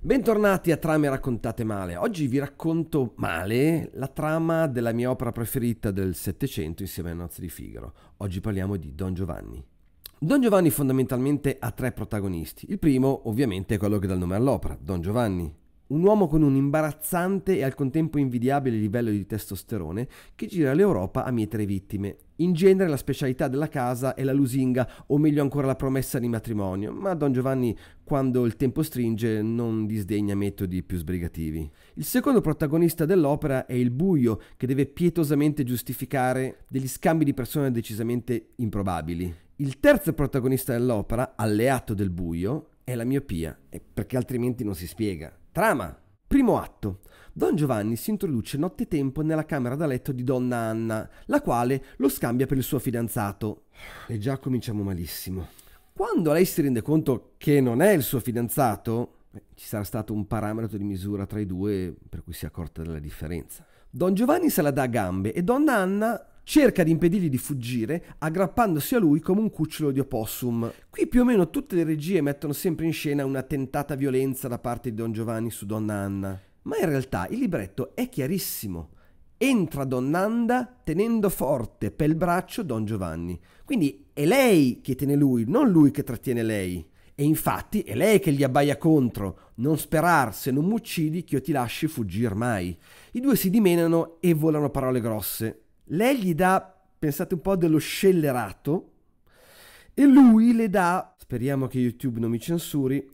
Bentornati a Trame raccontate male. Oggi vi racconto male la trama della mia opera preferita del Settecento insieme a Nozze di Figaro. Oggi parliamo di Don Giovanni. Don Giovanni fondamentalmente ha tre protagonisti. Il primo ovviamente è quello che dà il nome all'opera, Don Giovanni. Un uomo con un imbarazzante e al contempo invidiabile livello di testosterone che gira l'Europa a mietere vittime. In genere la specialità della casa è la lusinga, o meglio ancora la promessa di matrimonio, ma Don Giovanni, quando il tempo stringe, non disdegna metodi più sbrigativi. Il secondo protagonista dell'opera è il buio, che deve pietosamente giustificare degli scambi di persone decisamente improbabili. Il terzo protagonista dell'opera, alleato del buio, è la miopia, perché altrimenti non si spiega. Trama. Primo atto. Don Giovanni si introduce nottetempo nella camera da letto di donna Anna, la quale lo scambia per il suo fidanzato. E già cominciamo malissimo. Quando lei si rende conto che non è il suo fidanzato, eh, ci sarà stato un parametro di misura tra i due per cui si è accorta della differenza. Don Giovanni se la dà a gambe e donna Anna cerca di impedirgli di fuggire, aggrappandosi a lui come un cucciolo di opossum. Qui più o meno tutte le regie mettono sempre in scena una tentata violenza da parte di Don Giovanni su Donna Anna. Ma in realtà il libretto è chiarissimo. Entra Donnanda tenendo forte per il braccio Don Giovanni. Quindi è lei che tiene lui, non lui che trattiene lei. E infatti è lei che gli abbaia contro. Non sperar se non m'uccidi che io ti lasci fuggire mai. I due si dimenano e volano parole grosse. Lei gli dà, pensate un po', dello scellerato e lui le dà, speriamo che YouTube non mi censuri,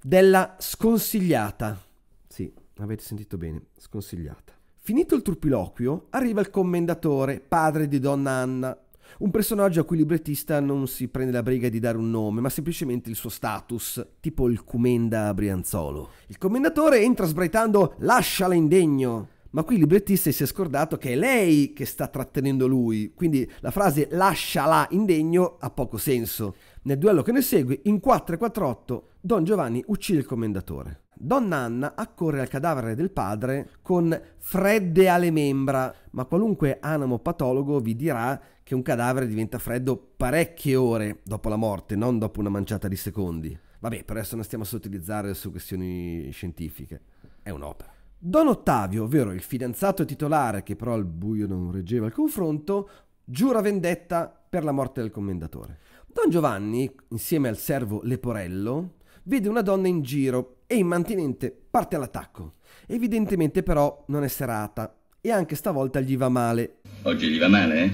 della sconsigliata. Sì, avete sentito bene, sconsigliata. Finito il turpiloquio, arriva il commendatore, padre di donna Anna, un personaggio a cui il librettista non si prende la briga di dare un nome, ma semplicemente il suo status, tipo il Cumenda Brianzolo. Il commendatore entra sbraitando Lasciala indegno! Ma qui il librettista si è scordato che è lei che sta trattenendo lui, quindi la frase lasciala indegno ha poco senso. Nel duello che ne segue, in 448, Don Giovanni uccide il commendatore. Donna Anna accorre al cadavere del padre con fredde alle membra, ma qualunque anamo patologo vi dirà che un cadavere diventa freddo parecchie ore dopo la morte, non dopo una manciata di secondi. Vabbè, per adesso non stiamo a sottilizzare su questioni scientifiche. È un'opera. Don Ottavio, ovvero il fidanzato titolare che però al buio non reggeva il confronto, giura vendetta per la morte del commendatore. Don Giovanni, insieme al servo Leporello, vede una donna in giro e immantinente parte all'attacco. Evidentemente però non è serata e anche stavolta gli va male. Oggi gli va male? Eh?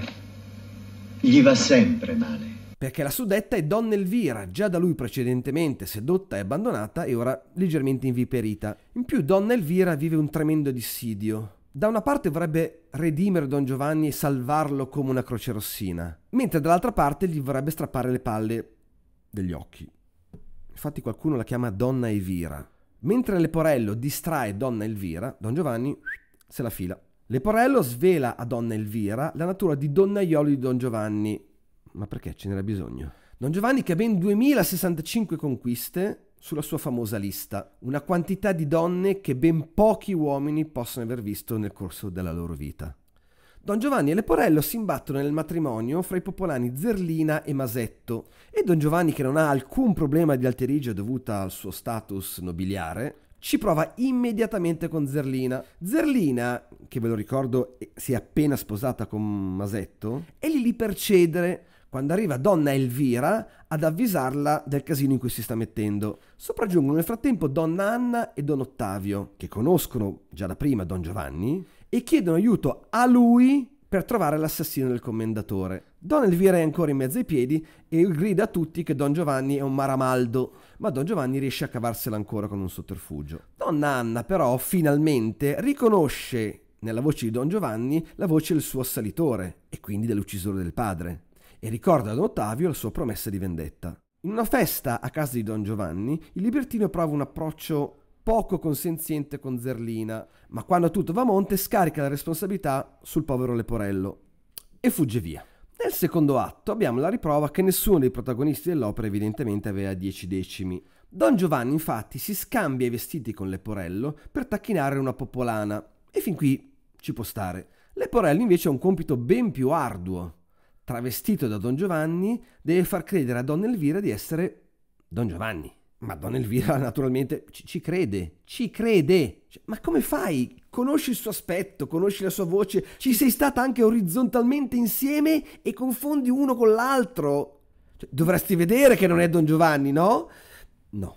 Gli va sempre male perché la suddetta è Donna Elvira, già da lui precedentemente sedotta e abbandonata e ora leggermente inviperita. In più Donna Elvira vive un tremendo dissidio. Da una parte vorrebbe redimere Don Giovanni e salvarlo come una croce rossina, mentre dall'altra parte gli vorrebbe strappare le palle degli occhi. Infatti qualcuno la chiama Donna Elvira. Mentre Leporello distrae Donna Elvira, Don Giovanni se la fila. Leporello svela a Donna Elvira la natura di donnaiolo di Don Giovanni ma perché ce n'era bisogno? Don Giovanni che ha ben 2065 conquiste sulla sua famosa lista, una quantità di donne che ben pochi uomini possono aver visto nel corso della loro vita. Don Giovanni e Leporello si imbattono nel matrimonio fra i popolani Zerlina e Masetto e Don Giovanni, che non ha alcun problema di alterigia dovuta al suo status nobiliare, ci prova immediatamente con Zerlina. Zerlina, che ve lo ricordo eh, si è appena sposata con Masetto, è lì lì per cedere quando arriva Donna Elvira ad avvisarla del casino in cui si sta mettendo. Sopraggiungono nel frattempo Donna Anna e Don Ottavio, che conoscono già da prima Don Giovanni, e chiedono aiuto a lui per trovare l'assassino del commendatore. Don Elvira è ancora in mezzo ai piedi e grida a tutti che Don Giovanni è un maramaldo, ma Don Giovanni riesce a cavarsela ancora con un sotterfugio. Donna Anna però finalmente riconosce nella voce di Don Giovanni la voce del suo assalitore e quindi dell'uccisore del padre e ricorda ad Ottavio la sua promessa di vendetta. In una festa a casa di Don Giovanni, il libertino prova un approccio poco consenziente con Zerlina, ma quando tutto va a monte scarica la responsabilità sul povero Leporello e fugge via. Nel secondo atto abbiamo la riprova che nessuno dei protagonisti dell'opera evidentemente aveva dieci decimi. Don Giovanni infatti si scambia i vestiti con Leporello per tacchinare una popolana e fin qui ci può stare. Leporello invece ha un compito ben più arduo, travestito da Don Giovanni, deve far credere a Donna Elvira di essere Don Giovanni. Ma Donna Elvira naturalmente ci, ci crede, ci crede. Cioè, ma come fai? Conosci il suo aspetto, conosci la sua voce, ci sei stata anche orizzontalmente insieme e confondi uno con l'altro. Cioè, dovresti vedere che non è Don Giovanni, no? No.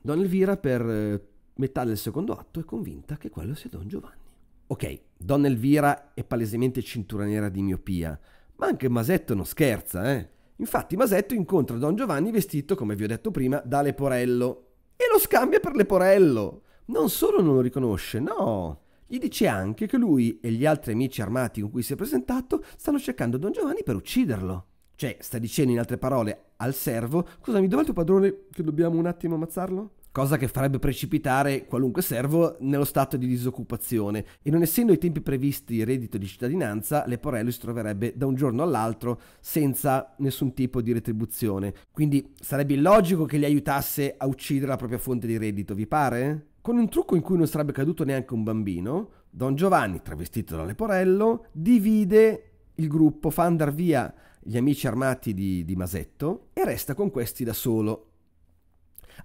Donna Elvira per eh, metà del secondo atto è convinta che quello sia Don Giovanni. Ok, Donna Elvira è palesemente cintura nera di miopia, ma anche Masetto non scherza, eh? Infatti Masetto incontra Don Giovanni vestito, come vi ho detto prima, da Leporello. E lo scambia per Leporello! Non solo non lo riconosce, no! Gli dice anche che lui e gli altri amici armati con cui si è presentato stanno cercando Don Giovanni per ucciderlo. Cioè, sta dicendo in altre parole al servo, scusami, mi dov'è il tuo padrone che dobbiamo un attimo ammazzarlo? cosa che farebbe precipitare qualunque servo nello stato di disoccupazione e non essendo i tempi previsti il reddito di cittadinanza, Leporello si troverebbe da un giorno all'altro senza nessun tipo di retribuzione. Quindi sarebbe illogico che li aiutasse a uccidere la propria fonte di reddito, vi pare? Con un trucco in cui non sarebbe caduto neanche un bambino, Don Giovanni, travestito da Leporello, divide il gruppo, fa andare via gli amici armati di, di Masetto e resta con questi da solo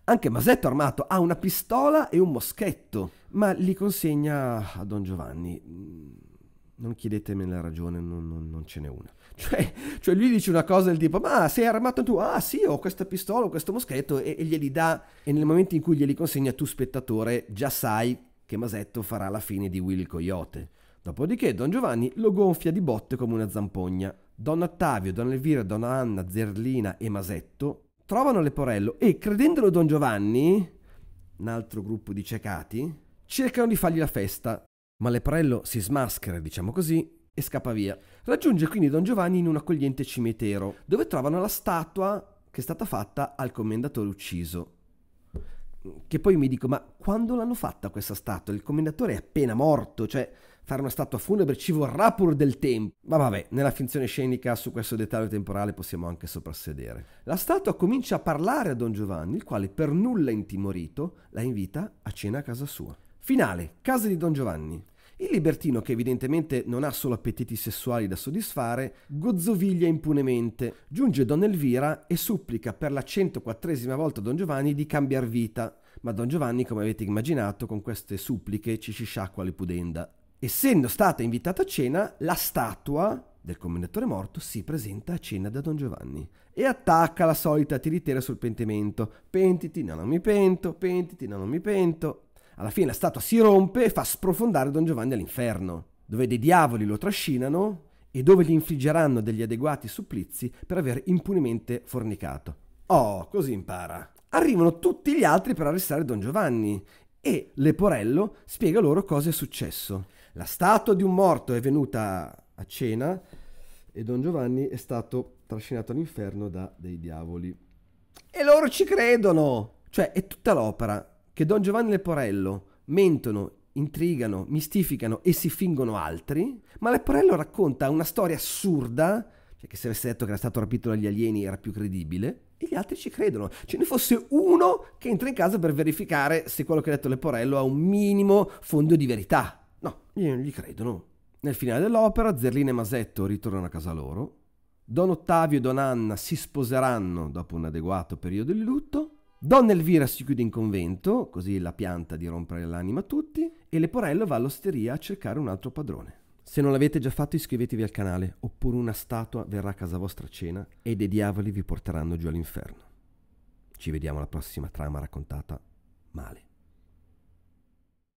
anche Masetto armato ha una pistola e un moschetto, ma li consegna a Don Giovanni. Mm, non chiedetemi la ragione, non, non, non ce n'è una. Cioè, cioè, lui dice una cosa del tipo, ma sei armato tu? Ah sì, ho questa pistola, ho questo moschetto e, e glieli dà. E nel momento in cui glieli consegna, tu spettatore già sai che Masetto farà la fine di Will Coyote. Dopodiché Don Giovanni lo gonfia di botte come una zampogna. Don Ottavio, Don Elvira, Don Anna, Zerlina e Masetto trovano Leporello e, credendolo Don Giovanni, un altro gruppo di cecati, cercano di fargli la festa, ma Leporello si smaschera, diciamo così, e scappa via. Raggiunge quindi Don Giovanni in un accogliente cimitero, dove trovano la statua che è stata fatta al commendatore ucciso. Che poi mi dico, ma quando l'hanno fatta questa statua? Il commendatore è appena morto, cioè fare una statua funebre ci vorrà pur del tempo. Ma vabbè, nella finzione scenica su questo dettaglio temporale possiamo anche soprassedere. La statua comincia a parlare a Don Giovanni, il quale per nulla intimorito la invita a cena a casa sua. Finale, casa di Don Giovanni. Il libertino, che evidentemente non ha solo appetiti sessuali da soddisfare, gozzoviglia impunemente. Giunge Don Elvira e supplica per la 104esima volta Don Giovanni di cambiar vita. Ma Don Giovanni, come avete immaginato, con queste suppliche ci sciacqua le pudenda essendo stata invitata a cena, la statua del commendatore morto si presenta a cena da Don Giovanni e attacca la solita tiritera sul pentimento. Pentiti, no, non mi pento, pentiti, no, non mi pento. Alla fine la statua si rompe e fa sprofondare Don Giovanni all'inferno, dove dei diavoli lo trascinano e dove gli infliggeranno degli adeguati supplizi per aver impunemente fornicato. Oh, così impara. Arrivano tutti gli altri per arrestare Don Giovanni e Leporello spiega loro cosa è successo. La statua di un morto è venuta a cena e Don Giovanni è stato trascinato all'inferno da dei diavoli. E loro ci credono! Cioè, è tutta l'opera che Don Giovanni Leporello mentono, intrigano, mistificano e si fingono altri, ma Leporello racconta una storia assurda, cioè che se avesse detto che era stato rapito dagli alieni era più credibile, e gli altri ci credono. Ce cioè, ne fosse uno che entra in casa per verificare se quello che ha detto Leporello ha un minimo fondo di verità. Gli non gli credono. Nel finale dell'opera Zerlina e Masetto ritornano a casa loro, Don Ottavio e Don Anna si sposeranno dopo un adeguato periodo di lutto, Don Elvira si chiude in convento, così la pianta di rompere l'anima a tutti, e Leporello va all'osteria a cercare un altro padrone. Se non l'avete già fatto iscrivetevi al canale, oppure una statua verrà a casa vostra a cena e dei diavoli vi porteranno giù all'inferno. Ci vediamo alla prossima trama raccontata male.